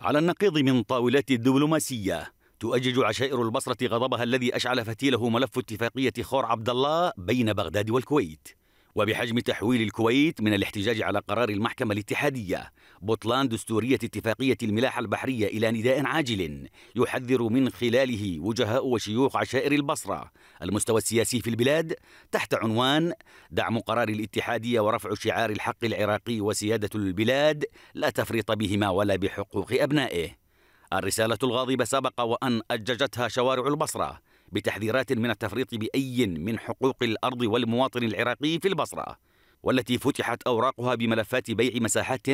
على النقيض من طاولات الدبلوماسية تؤجج عشائر البصرة غضبها الذي أشعل فتيله ملف اتفاقية خور عبد الله بين بغداد والكويت وبحجم تحويل الكويت من الاحتجاج على قرار المحكمة الاتحادية بطلان دستورية اتفاقية الملاحة البحرية إلى نداء عاجل يحذر من خلاله وجهاء وشيوخ عشائر البصرة المستوى السياسي في البلاد تحت عنوان دعم قرار الاتحادية ورفع شعار الحق العراقي وسيادة البلاد لا تفريط بهما ولا بحقوق أبنائه الرسالة الغاضبة سبق وأن أججتها شوارع البصرة بتحذيرات من التفريط باي من حقوق الارض والمواطن العراقي في البصره والتي فتحت اوراقها بملفات بيع مساحات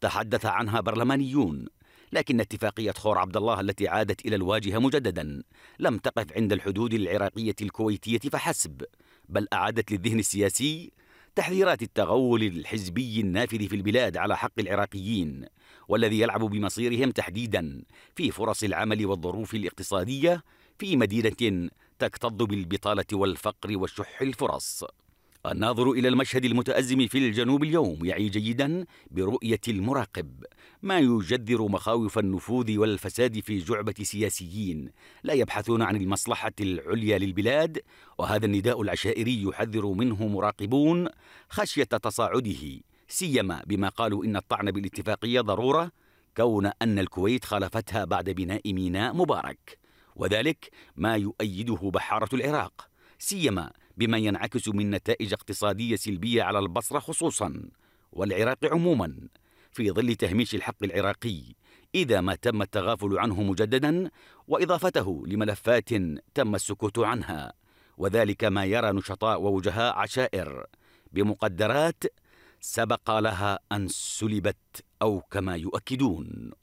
تحدث عنها برلمانيون لكن اتفاقية خور عبد الله التي عادت إلى الواجهة مجددا لم تقف عند الحدود العراقية الكويتية فحسب بل أعادت للذهن السياسي تحذيرات التغول الحزبي النافذ في البلاد على حق العراقيين والذي يلعب بمصيرهم تحديدا في فرص العمل والظروف الاقتصادية في مدينة تكتظ بالبطالة والفقر وشح الفرص الناظر إلى المشهد المتأزم في الجنوب اليوم يعي جيدا برؤية المراقب ما يجذر مخاوف النفوذ والفساد في جعبة سياسيين لا يبحثون عن المصلحة العليا للبلاد وهذا النداء العشائري يحذر منه مراقبون خشية تصاعده سيما بما قالوا إن الطعن بالاتفاقية ضرورة كون أن الكويت خالفتها بعد بناء ميناء مبارك وذلك ما يؤيده بحارة العراق سيما بما ينعكس من نتائج اقتصادية سلبية على البصرة خصوصا والعراق عموما في ظل تهميش الحق العراقي إذا ما تم التغافل عنه مجددا وإضافته لملفات تم السكوت عنها وذلك ما يرى نشطاء ووجهاء عشائر بمقدرات سبق لها أن سلبت أو كما يؤكدون